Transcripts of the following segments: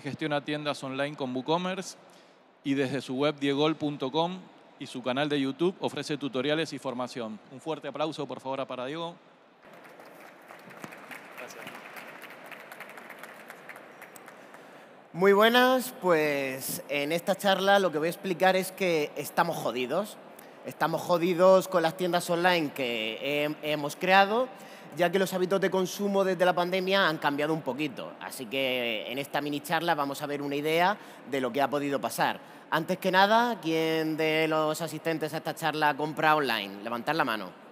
gestiona tiendas online con WooCommerce y desde su web diegol.com y su canal de YouTube ofrece tutoriales y formación. Un fuerte aplauso, por favor, para Diego. Gracias. Muy buenas, pues en esta charla lo que voy a explicar es que estamos jodidos. Estamos jodidos con las tiendas online que hemos creado ya que los hábitos de consumo desde la pandemia han cambiado un poquito. Así que eh, en esta mini charla vamos a ver una idea de lo que ha podido pasar. Antes que nada, ¿quién de los asistentes a esta charla compra online? Levantad la mano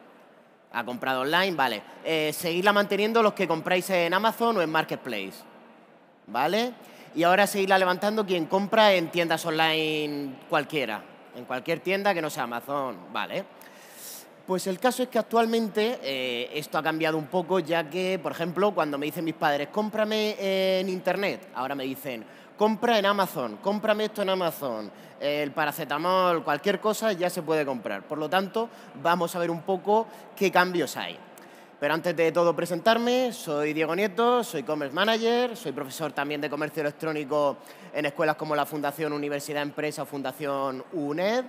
ha comprado online, vale. Seguirla eh, seguidla manteniendo los que compráis en Amazon o en Marketplace, ¿vale? Y ahora seguidla levantando quien compra en tiendas online cualquiera, en cualquier tienda que no sea Amazon, ¿vale? Pues el caso es que actualmente eh, esto ha cambiado un poco, ya que, por ejemplo, cuando me dicen mis padres, cómprame en Internet, ahora me dicen, compra en Amazon, cómprame esto en Amazon, el paracetamol, cualquier cosa ya se puede comprar. Por lo tanto, vamos a ver un poco qué cambios hay. Pero antes de todo presentarme, soy Diego Nieto, soy Commerce Manager, soy profesor también de comercio electrónico en escuelas como la Fundación Universidad Empresa o Fundación UNED.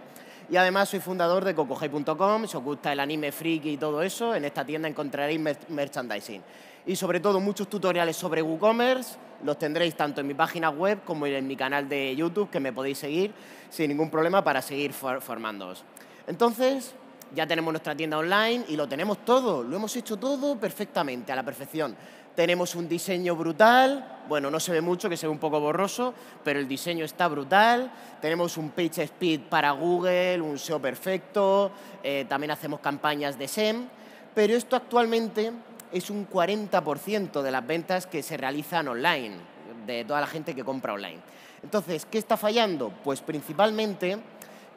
Y además soy fundador de cocojay.com. si os gusta el anime friki y todo eso, en esta tienda encontraréis merchandising. Y sobre todo muchos tutoriales sobre WooCommerce, los tendréis tanto en mi página web como en mi canal de YouTube, que me podéis seguir sin ningún problema para seguir formándoos. Entonces, ya tenemos nuestra tienda online y lo tenemos todo, lo hemos hecho todo perfectamente, a la perfección. Tenemos un diseño brutal, bueno, no se ve mucho, que se ve un poco borroso, pero el diseño está brutal. Tenemos un page speed para Google, un SEO perfecto, eh, también hacemos campañas de SEM, pero esto actualmente es un 40% de las ventas que se realizan online, de toda la gente que compra online. Entonces, ¿qué está fallando? Pues principalmente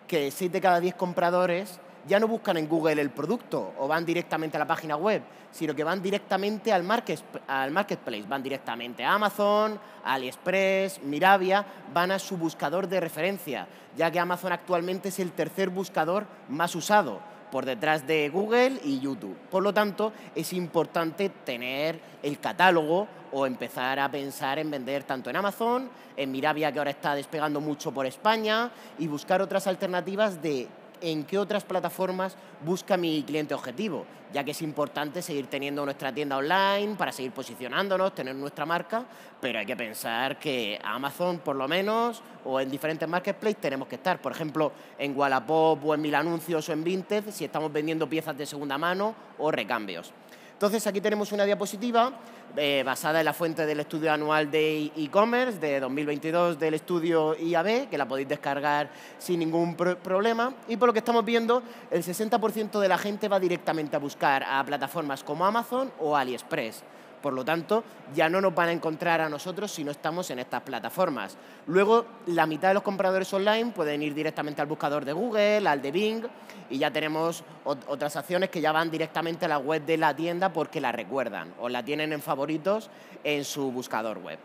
que 6 de cada 10 compradores ya no buscan en Google el producto o van directamente a la página web, sino que van directamente al, market, al marketplace, van directamente a Amazon, AliExpress, Mirabia, van a su buscador de referencia, ya que Amazon actualmente es el tercer buscador más usado por detrás de Google y YouTube. Por lo tanto, es importante tener el catálogo o empezar a pensar en vender tanto en Amazon, en Mirabia que ahora está despegando mucho por España y buscar otras alternativas de en qué otras plataformas busca mi cliente objetivo, ya que es importante seguir teniendo nuestra tienda online para seguir posicionándonos, tener nuestra marca, pero hay que pensar que Amazon por lo menos o en diferentes marketplaces tenemos que estar. Por ejemplo, en Wallapop o en Mil Anuncios o en Vinted si estamos vendiendo piezas de segunda mano o recambios. Entonces aquí tenemos una diapositiva eh, basada en la fuente del estudio anual de e-commerce de 2022 del estudio IAB, que la podéis descargar sin ningún problema. Y por lo que estamos viendo, el 60% de la gente va directamente a buscar a plataformas como Amazon o AliExpress. Por lo tanto, ya no nos van a encontrar a nosotros si no estamos en estas plataformas. Luego, la mitad de los compradores online pueden ir directamente al buscador de Google, al de Bing, y ya tenemos otras acciones que ya van directamente a la web de la tienda porque la recuerdan o la tienen en favoritos en su buscador web.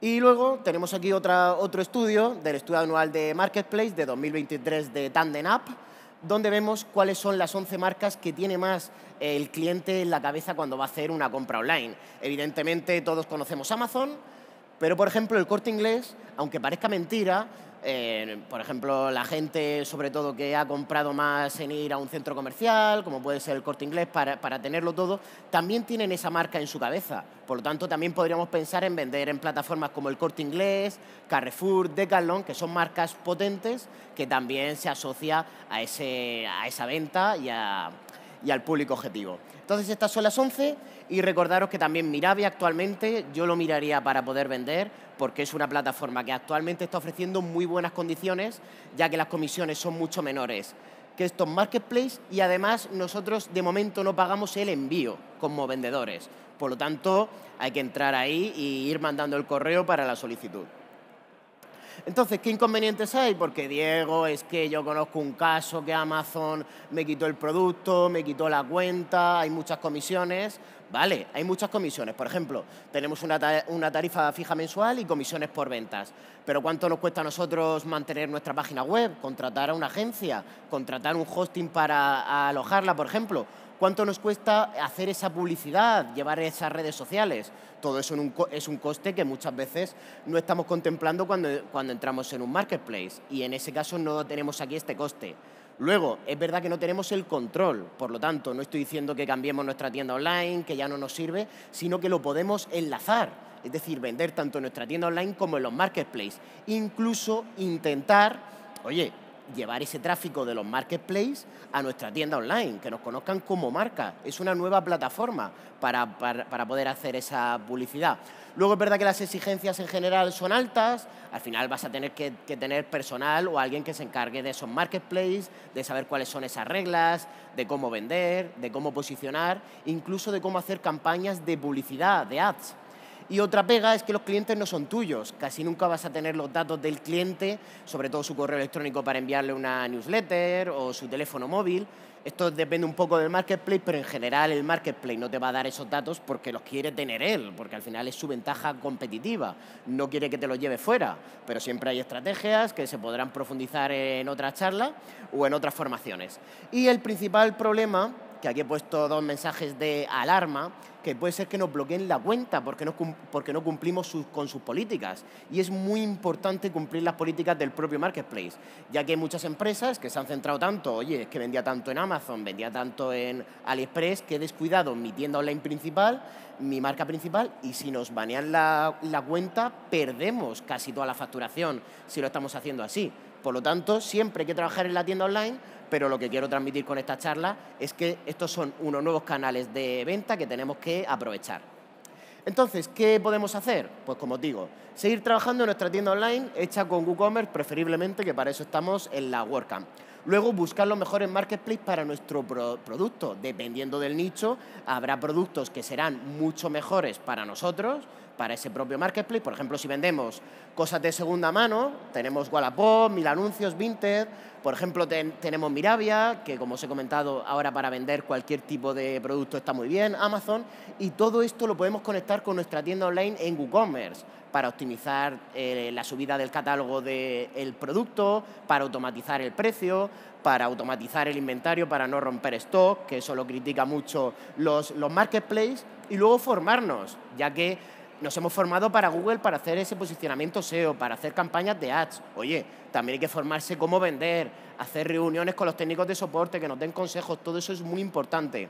Y luego tenemos aquí otro estudio del estudio anual de Marketplace de 2023 de Tandem App donde vemos cuáles son las 11 marcas que tiene más eh, el cliente en la cabeza cuando va a hacer una compra online. Evidentemente todos conocemos Amazon, pero por ejemplo el corte inglés, aunque parezca mentira, eh, por ejemplo, la gente, sobre todo, que ha comprado más en ir a un centro comercial, como puede ser el corte inglés, para, para, tenerlo todo, también tienen esa marca en su cabeza. Por lo tanto, también podríamos pensar en vender en plataformas como el corte inglés, Carrefour, Decathlon, que son marcas potentes que también se asocia a, ese, a esa venta y a, y al público objetivo. Entonces estas son las 11 y recordaros que también mirabe actualmente yo lo miraría para poder vender porque es una plataforma que actualmente está ofreciendo muy buenas condiciones ya que las comisiones son mucho menores que estos marketplaces y además nosotros de momento no pagamos el envío como vendedores. Por lo tanto, hay que entrar ahí e ir mandando el correo para la solicitud. Entonces, ¿qué inconvenientes hay? Porque Diego, es que yo conozco un caso que Amazon me quitó el producto, me quitó la cuenta, hay muchas comisiones. Vale, hay muchas comisiones. Por ejemplo, tenemos una, tarifa fija mensual y comisiones por ventas. Pero ¿cuánto nos cuesta a nosotros mantener nuestra página web? Contratar a una agencia, contratar un hosting para alojarla, por ejemplo ¿Cuánto nos cuesta hacer esa publicidad, llevar esas redes sociales? Todo eso es un coste que muchas veces no estamos contemplando cuando, cuando entramos en un marketplace y en ese caso no tenemos aquí este coste. Luego, es verdad que no tenemos el control, por lo tanto, no estoy diciendo que cambiemos nuestra tienda online, que ya no nos sirve, sino que lo podemos enlazar es decir, vender tanto en nuestra tienda online como en los marketplaces. Incluso intentar, oye, llevar ese tráfico de los marketplaces a nuestra tienda online, que nos conozcan como marca. Es una nueva plataforma para, poder hacer esa publicidad. Luego es verdad que las exigencias en general son altas, al final vas a tener que, que tener personal o alguien que se encargue de esos marketplaces, de saber cuáles son esas reglas, de cómo vender, de cómo posicionar, incluso de cómo hacer campañas de publicidad, de ads. Y otra pega es que los clientes no son tuyos. Casi nunca vas a tener los datos del cliente, sobre todo su correo electrónico para enviarle una newsletter o su teléfono móvil. Esto depende un poco del marketplace, pero en general el marketplace no te va a dar esos datos porque los quiere tener él, porque al final es su ventaja competitiva. No quiere que te los lleves fuera, pero siempre hay estrategias que se podrán profundizar en otras charlas o en otras formaciones. Y el principal problema que aquí he puesto dos mensajes de alarma, que puede ser que nos bloqueen la cuenta porque no, porque no cumplimos con sus políticas. Y es muy importante cumplir las políticas del propio marketplace, ya que hay muchas empresas que se han centrado tanto, oye, es que vendía tanto en Amazon, vendía tanto en AliExpress, que he descuidado mi tienda online principal, mi marca principal, y si nos banean la cuenta, perdemos casi toda la facturación si lo estamos haciendo así. Por lo tanto, siempre hay que trabajar en la tienda online, pero lo que quiero transmitir con esta charla es que estos son unos nuevos canales de venta que tenemos que aprovechar. Entonces, ¿qué podemos hacer? Pues como os digo, seguir trabajando en nuestra tienda online hecha con WooCommerce, preferiblemente, que para eso estamos en la WordCamp. Luego, buscar los mejores marketplaces para nuestro producto. Dependiendo del nicho, habrá productos que serán mucho mejores para nosotros, para ese propio marketplace. Por ejemplo, si vendemos cosas de segunda mano, tenemos Wallapop, Mil Anuncios, Vinted. Por ejemplo, tenemos Mirabia, que como os he comentado, ahora para vender cualquier tipo de producto está muy bien, Amazon. Y todo esto lo podemos conectar con nuestra tienda online en WooCommerce para optimizar eh, la subida del catálogo del producto, para automatizar el precio, para automatizar el inventario, para no romper stock, que eso lo critica mucho los, los marketplaces, y luego formarnos, ya que nos hemos formado para Google para hacer ese posicionamiento SEO, para hacer campañas de ads. Oye, también hay que formarse cómo vender, hacer reuniones con los técnicos de soporte, que nos den consejos, todo eso es muy importante.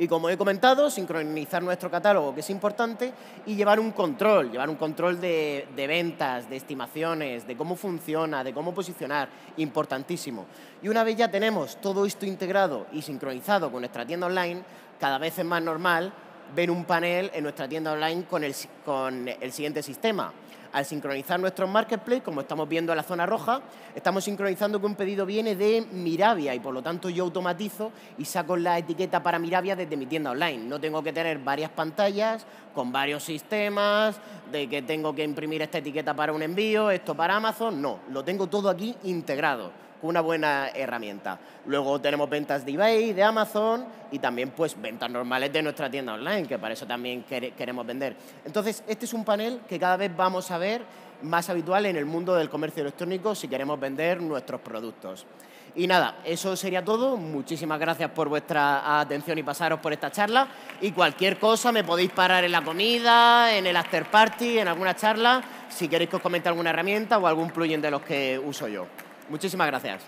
Y como he comentado, sincronizar nuestro catálogo, que es importante, y llevar un control, llevar un control de, ventas, de estimaciones, de cómo funciona, de cómo posicionar, importantísimo. Y una vez ya tenemos todo esto integrado y sincronizado con nuestra tienda online, cada vez es más normal ven un panel en nuestra tienda online con el, con el siguiente sistema. Al sincronizar nuestro marketplace, como estamos viendo en la zona roja, estamos sincronizando que un pedido viene de Mirabia y por lo tanto yo automatizo y saco la etiqueta para Mirabia desde mi tienda online. No tengo que tener varias pantallas con varios sistemas, de que tengo que imprimir esta etiqueta para un envío, esto para Amazon, no, lo tengo todo aquí integrado una buena herramienta. Luego tenemos ventas de eBay, de Amazon y también pues ventas normales de nuestra tienda online, que para eso también queremos vender. Entonces, este es un panel que cada vez vamos a ver más habitual en el mundo del comercio electrónico si queremos vender nuestros productos. Y nada, eso sería todo. Muchísimas gracias por vuestra atención y pasaros por esta charla. Y cualquier cosa me podéis parar en la comida, en el after party, en alguna charla, si queréis que os comente alguna herramienta o algún plugin de los que uso yo. Muchísimas gracias.